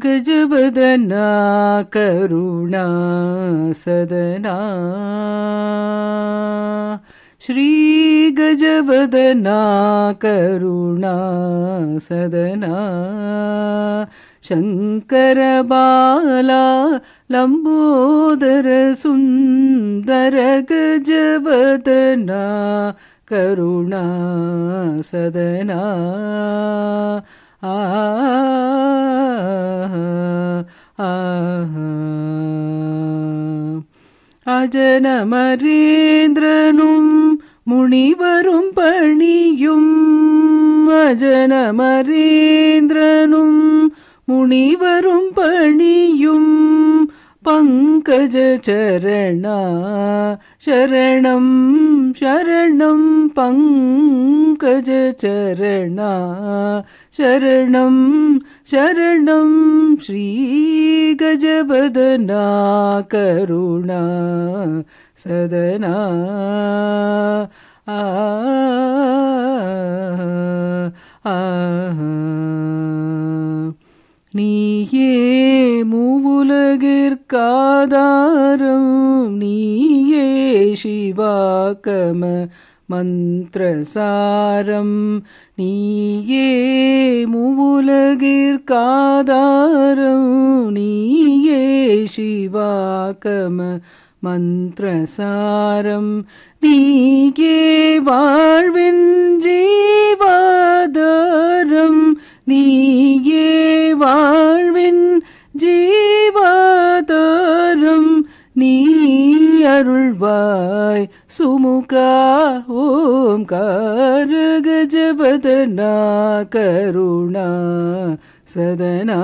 करुणा सदना करुणा सदना शङ्करबाला लम्बोदर सुन्दर करुणा सदना അജനമരേന്ദ്രനും മുനിവരും പണിയും അജനമരേന്ദ്രനും മുനിവരും പണിയും पङ्कज शरणं शरणं पङ्कजचरणा शरणं शरणं श्रीगजपदना करुणा सदना நீயே மூவுலகிற்காதாரம் நீயே சிவாக்கம மந்திரசாரம் நீயே மூவுலகிற்காதாரம் நீயே சிவாக்கம மந்திரசாரம் நீயே வாழ்வின் ஜீவா ஜீவாதாரம் நீ அருள்வாய் சுமுகா ஓம் காரகஜபதனா கருணா சதனா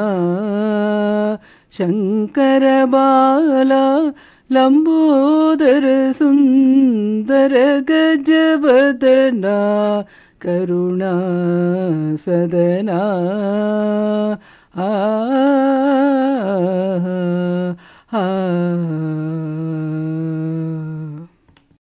சங்கரபாலா லம்போதர சுந்தர கஜபதனா Karuna Sadhana ah, ah, ah. ah, ah.